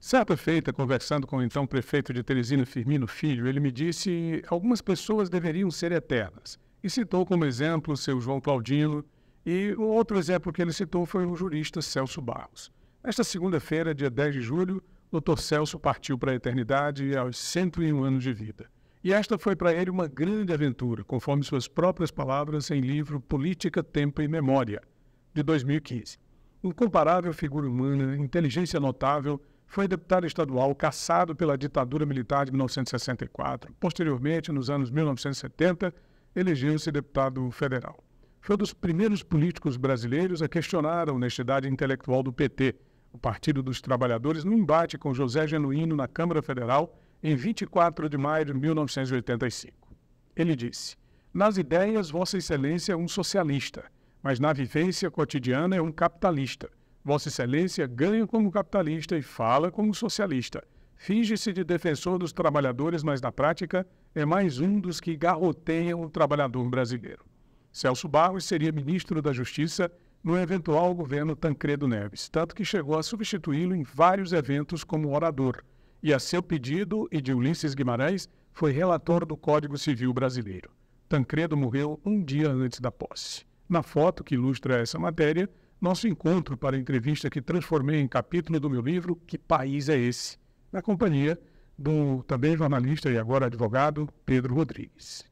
Certa feita, conversando com o então prefeito de Teresina, Firmino Filho, ele me disse algumas pessoas deveriam ser eternas. E citou como exemplo o seu João Claudino, e o outro exemplo que ele citou foi o jurista Celso Barros. Nesta segunda-feira, dia 10 de julho, o Dr. Celso partiu para a eternidade aos 101 anos de vida. E esta foi para ele uma grande aventura, conforme suas próprias palavras em livro Política, Tempo e Memória, de 2015. Incomparável figura humana, inteligência notável, foi deputado estadual caçado pela ditadura militar de 1964. Posteriormente, nos anos 1970, elegeu-se deputado federal. Foi um dos primeiros políticos brasileiros a questionar a honestidade intelectual do PT, o Partido dos Trabalhadores, no embate com José Genuíno na Câmara Federal em 24 de maio de 1985. Ele disse: Nas ideias, Vossa Excelência é um socialista, mas na vivência cotidiana é um capitalista. Vossa Excelência ganha como capitalista e fala como socialista. Finge-se de defensor dos trabalhadores, mas na prática é mais um dos que garroteiam o trabalhador brasileiro. Celso Barros seria ministro da Justiça no eventual governo Tancredo Neves, tanto que chegou a substituí-lo em vários eventos como orador. E a seu pedido e de Ulisses Guimarães, foi relator do Código Civil Brasileiro. Tancredo morreu um dia antes da posse. Na foto que ilustra essa matéria, nosso encontro para a entrevista que transformei em capítulo do meu livro Que País é Esse? na companhia do também jornalista e agora advogado Pedro Rodrigues.